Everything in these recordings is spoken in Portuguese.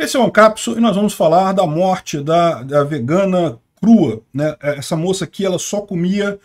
Esse é um capso e nós vamos falar da morte da, da vegana crua. Né? É, essa moça aqui ela só comia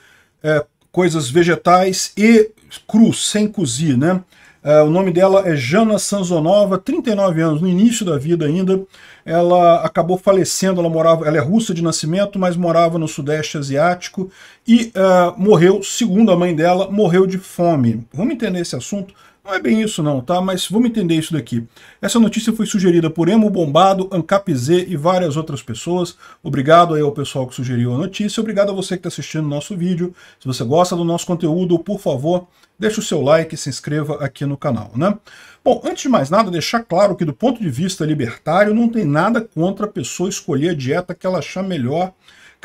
é, coisas vegetais e cru, sem cozir. Né? É, o nome dela é Jana Sanzonova, 39 anos, no início da vida ainda. Ela acabou falecendo, ela, morava, ela é russa de nascimento, mas morava no sudeste asiático e é, morreu, segundo a mãe dela, morreu de fome. Vamos entender esse assunto não é bem isso não, tá? Mas vamos entender isso daqui. Essa notícia foi sugerida por Emo Bombado, Z e várias outras pessoas. Obrigado aí ao pessoal que sugeriu a notícia. Obrigado a você que está assistindo o nosso vídeo. Se você gosta do nosso conteúdo, por favor, deixe o seu like e se inscreva aqui no canal, né? Bom, antes de mais nada, deixar claro que do ponto de vista libertário, não tem nada contra a pessoa escolher a dieta que ela achar melhor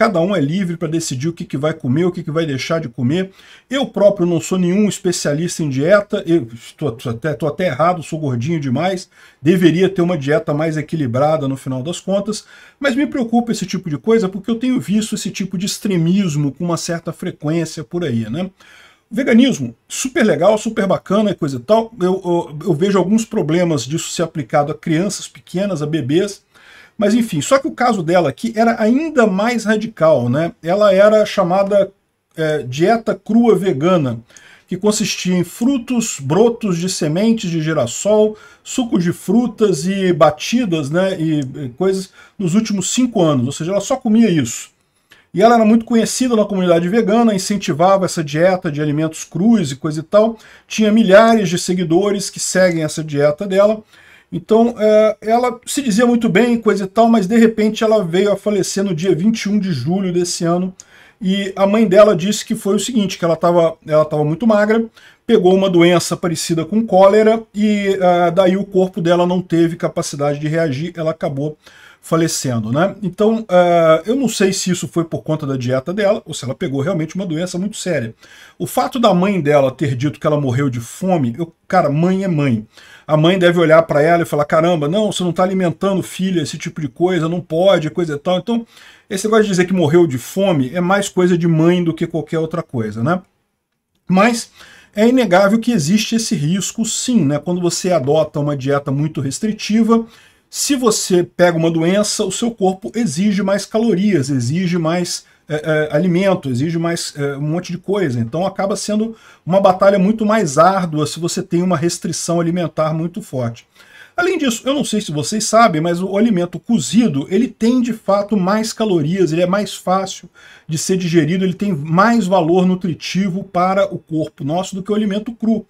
Cada um é livre para decidir o que, que vai comer, o que, que vai deixar de comer. Eu próprio não sou nenhum especialista em dieta, eu estou até, até errado, sou gordinho demais, deveria ter uma dieta mais equilibrada no final das contas, mas me preocupa esse tipo de coisa porque eu tenho visto esse tipo de extremismo com uma certa frequência por aí, né? veganismo, super legal, super bacana e coisa e tal. Eu, eu, eu, vejo alguns problemas disso ser aplicado a crianças pequenas, a bebês, mas enfim, só que o caso dela aqui era ainda mais radical, né? Ela era chamada é, dieta crua vegana, que consistia em frutos, brotos de sementes de girassol, sucos de frutas e batidas, né? E, e coisas nos últimos cinco anos, ou seja, ela só comia isso. E ela era muito conhecida na comunidade vegana, incentivava essa dieta de alimentos crus e coisa e tal. Tinha milhares de seguidores que seguem essa dieta dela. Então, é, ela se dizia muito bem, coisa e tal, mas de repente ela veio a falecer no dia 21 de julho desse ano. E a mãe dela disse que foi o seguinte, que ela estava ela tava muito magra, pegou uma doença parecida com cólera e uh, daí o corpo dela não teve capacidade de reagir, ela acabou falecendo, né? Então, uh, eu não sei se isso foi por conta da dieta dela ou se ela pegou realmente uma doença muito séria. O fato da mãe dela ter dito que ela morreu de fome, eu, cara, mãe é mãe. A mãe deve olhar para ela e falar: caramba, não, você não está alimentando filha, esse tipo de coisa, não pode, coisa e tal. Então, esse negócio de dizer que morreu de fome é mais coisa de mãe do que qualquer outra coisa, né? Mas é inegável que existe esse risco, sim, né? Quando você adota uma dieta muito restritiva, se você pega uma doença, o seu corpo exige mais calorias, exige mais é, é, alimento, exige mais é, um monte de coisa. Então acaba sendo uma batalha muito mais árdua se você tem uma restrição alimentar muito forte. Além disso, eu não sei se vocês sabem, mas o alimento cozido, ele tem de fato mais calorias, ele é mais fácil de ser digerido, ele tem mais valor nutritivo para o corpo nosso do que o alimento cru.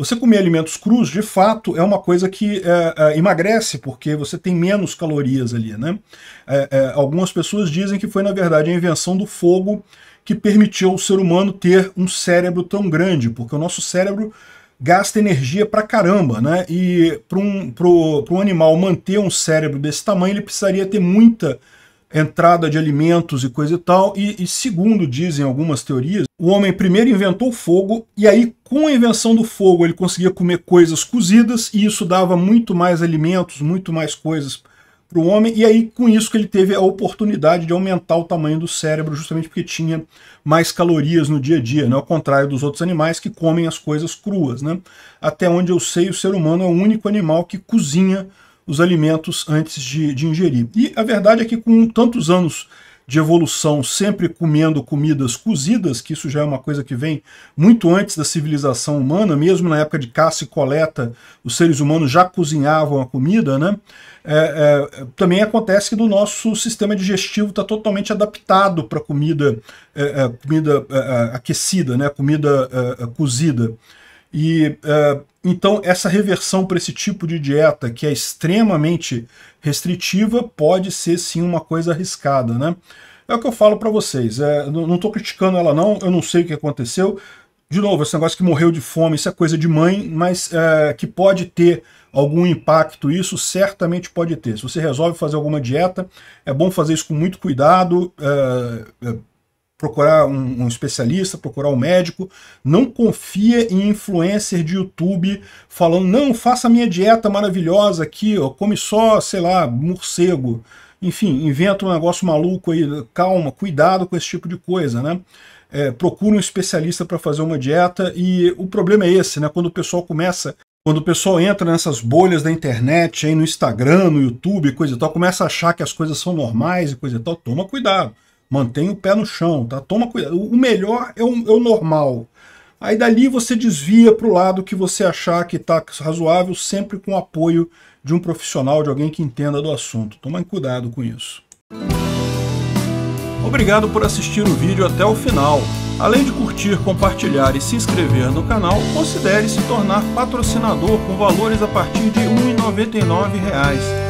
Você comer alimentos crus, de fato, é uma coisa que é, é, emagrece, porque você tem menos calorias ali, né? É, é, algumas pessoas dizem que foi, na verdade, a invenção do fogo que permitiu ao ser humano ter um cérebro tão grande, porque o nosso cérebro gasta energia pra caramba, né? E para um, pro, animal manter um cérebro desse tamanho, ele precisaria ter muita energia entrada de alimentos e coisa e tal. E, e, segundo dizem algumas teorias, o homem primeiro inventou o fogo e aí com a invenção do fogo ele conseguia comer coisas cozidas e isso dava muito mais alimentos, muito mais coisas para o homem. E aí com isso que ele teve a oportunidade de aumentar o tamanho do cérebro justamente porque tinha mais calorias no dia a dia, né? ao contrário dos outros animais que comem as coisas cruas. Né? Até onde eu sei, o ser humano é o único animal que cozinha os alimentos antes de, de ingerir. E a verdade é que com tantos anos de evolução sempre comendo comidas cozidas, que isso já é uma coisa que vem muito antes da civilização humana, mesmo na época de caça e coleta, os seres humanos já cozinhavam a comida, né? É, é, também acontece que o nosso sistema digestivo está totalmente adaptado para comida, é, é comida é, é, aquecida, né? comida cozida. E uh, então essa reversão para esse tipo de dieta que é extremamente restritiva pode ser sim uma coisa arriscada, né? É o que eu falo para vocês. É, não estou criticando ela não. Eu não sei o que aconteceu. De novo, esse negócio que morreu de fome, isso é coisa de mãe, mas é, que pode ter algum impacto, isso certamente pode ter. Se você resolve fazer alguma dieta, é bom fazer isso com muito cuidado, é, é procurar um, um, especialista, procurar um médico. Não confia em influencer de YouTube falando, não, faça minha dieta maravilhosa aqui, ó, come só, sei lá, morcego. Enfim, inventa um negócio maluco aí, calma, cuidado com esse tipo de coisa, né? É, procura um especialista para fazer uma dieta e o problema é esse, né? Quando o pessoal começa quando o pessoal entra nessas bolhas da internet, aí no Instagram, no YouTube, coisa e tal, começa a achar que as coisas são normais e coisa e tal, toma cuidado. Mantenha o pé no chão, tá? Toma cuidado. O melhor é o, é o normal. Aí dali você desvia para o lado que você achar que está razoável, sempre com o apoio de um profissional, de alguém que entenda do assunto. Tomem cuidado com isso. Obrigado por assistir o vídeo até o final. Além de curtir, compartilhar e se inscrever no canal, considere se tornar patrocinador com valores a partir de R$ 1,99